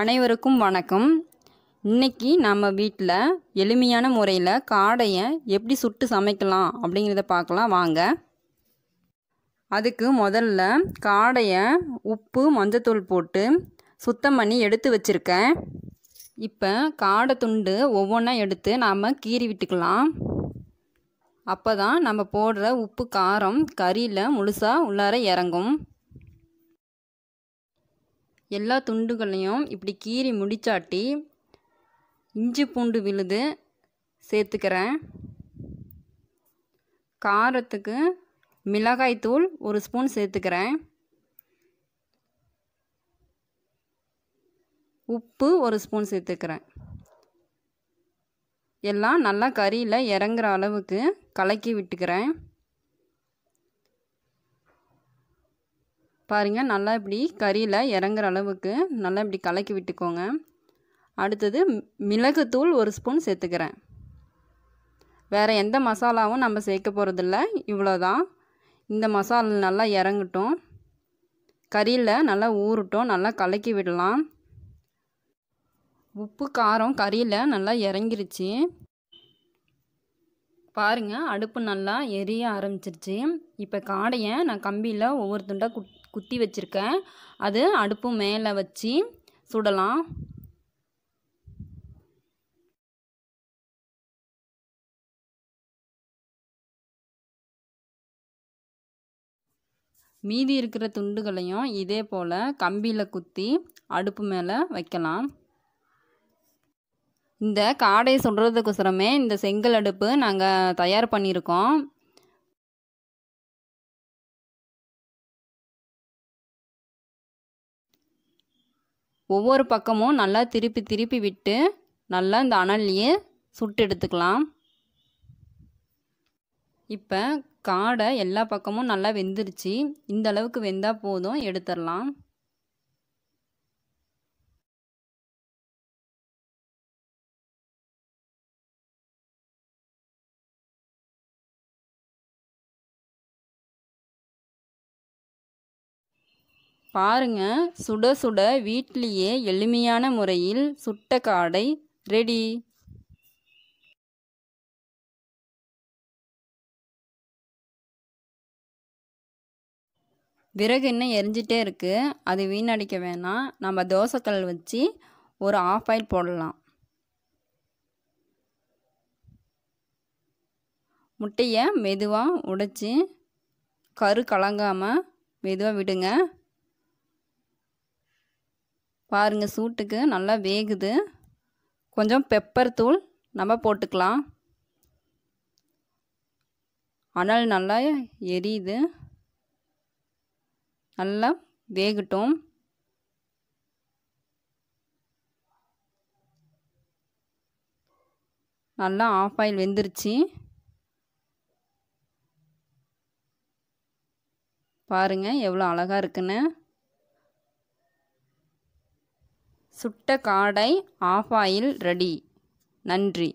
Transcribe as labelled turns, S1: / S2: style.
S1: அனைவருக்கும் வணக்கம் இன்றைக்கி நம்ம வீட்டில் எளிமையான முறையில் காடையை எப்படி சுட்டு சமைக்கலாம் அப்படிங்கிறத பார்க்கலாம் வாங்க அதுக்கு முதல்ல காடையை உப்பு மஞ்சத்தூள் போட்டு சுத்தம் பண்ணி எடுத்து வச்சுருக்கேன் இப்போ காடை துண்டு ஒவ்வொன்றா எடுத்து நாம் கீறி விட்டுக்கலாம் அப்போ தான் நம்ம போடுற உப்பு காரம் கறியில் முழுசாக உள்ளார இறங்கும் எல்லா துண்டுகளையும் இப்படி கீறி முடிச்சாட்டி இஞ்சி பூண்டு விழுது சேர்த்துக்கிறேன் காரத்துக்கு மிளகாய் தூள் ஒரு ஸ்பூன் சேர்த்துக்கிறேன் உப்பு ஒரு ஸ்பூன் சேர்த்துக்கிறேன் எல்லாம் நல்லா கறியில் இறங்குற அளவுக்கு கலக்கி விட்டுக்கிறேன் பாருங்கள் நல்லா இப்படி கறியில் இறங்குற அளவுக்கு நல்லா இப்படி கலக்கி விட்டுக்கோங்க அடுத்தது மிளகுத்தூள் ஒரு ஸ்பூன் சேர்த்துக்கிறேன் வேறு எந்த மசாலாவும் நம்ம சேர்க்க போகிறதில்ல இவ்வளோதான் இந்த மசாலா நல்லா இறங்கட்டும் கறியில் நல்லா ஊறட்டும் நல்லா கலக்கி விடலாம் உப்பு காரம் கறியில் நல்லா இறங்கிருச்சு பாருங்கள் அடுப்பு நல்லா எரிய ஆரம்பிச்சிருச்சு இப்போ காடையை நான் கம்பியில் ஒவ்வொரு துண்டாக குட் குத்தி வச்சுருக்கேன்
S2: அது அடுப்பு மேலே வச்சு சுடலாம் மீதி இருக்கிற துண்டுகளையும் இதே போல்
S1: கம்பியில் குத்தி அடுப்பு மேலே வைக்கலாம்
S2: இந்த காடை சுடுறதுக்கொசரமே இந்த செங்கல் அடுப்பு நாங்கள் தயார் பண்ணியிருக்கோம் ஒவ்வொரு பக்கமும் நல்லா திருப்பி திருப்பி விட்டு நல்லா
S1: இந்த அனல்லையே சுட்டு எடுத்துக்கலாம் இப்போ காடை எல்லா பக்கமும் நல்லா வெந்துருச்சு இந்த அளவுக்கு வெந்தால் போதும் எடுத்துடலாம்
S2: பாருங்கள் சுட சுட வீட்லேயே எளிமையான முறையில் சுட்ட காடை ரெடி விறகு இன்னும் எரிஞ்சிட்டே இருக்குது அது
S1: வீணடிக்க வேணாம் நம்ம தோசைக்கல் வச்சு ஒரு ஆஃப் ஆயில் போடலாம் முட்டையை மெதுவாக உடைச்சி கரு கலங்காமல் மெதுவாக விடுங்க பாருங்கள் சூட்டுக்கு நல்லா வேகுது கொஞ்சம் பெப்பர் தூள் நம்ம போட்டுக்கலாம் அனல் நல்லா எரியுது நல்லா வேகட்டும் நல்லா ஆஃப் ஆயில் வெந்துருச்சு பாருங்கள் எவ்வளோ அழகாக இருக்குன்னு சுட்ட காடை ஆஃபாயில் ரெடி
S2: நன்றி